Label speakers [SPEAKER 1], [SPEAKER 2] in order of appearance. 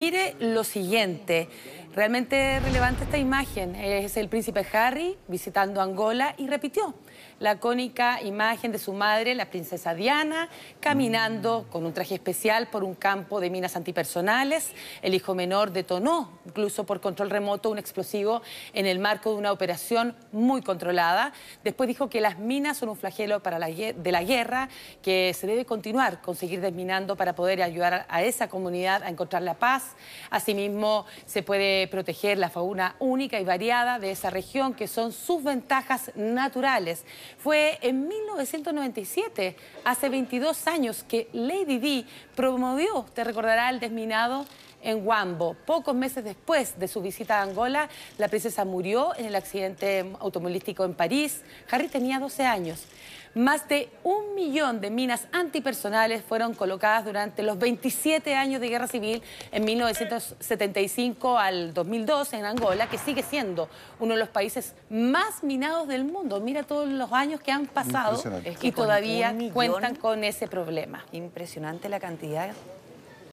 [SPEAKER 1] Mire lo siguiente, realmente relevante esta imagen, es el príncipe Harry visitando Angola y repitió la cónica imagen de su madre, la princesa Diana, caminando con un traje especial por un campo de minas antipersonales. El hijo menor detonó, incluso por control remoto, un explosivo en el marco de una operación muy controlada. Después dijo que las minas son un flagelo para de la guerra, que se debe continuar, conseguir desminando para poder ayudar a esa comunidad a encontrar la paz Asimismo, se puede proteger la fauna única y variada de esa región, que son sus ventajas naturales. Fue en 1997, hace 22 años, que Lady Di promovió, te recordará, el desminado en Huambo. Pocos meses después de su visita a Angola, la princesa murió en el accidente automovilístico en París. Harry tenía 12 años. Más de un millón de minas antipersonales fueron colocadas durante los 27 años de guerra civil en 1975 al 2002 en Angola, que sigue siendo uno de los países más minados del mundo. Mira todos los años que han pasado y todavía cuentan con ese problema. Impresionante la cantidad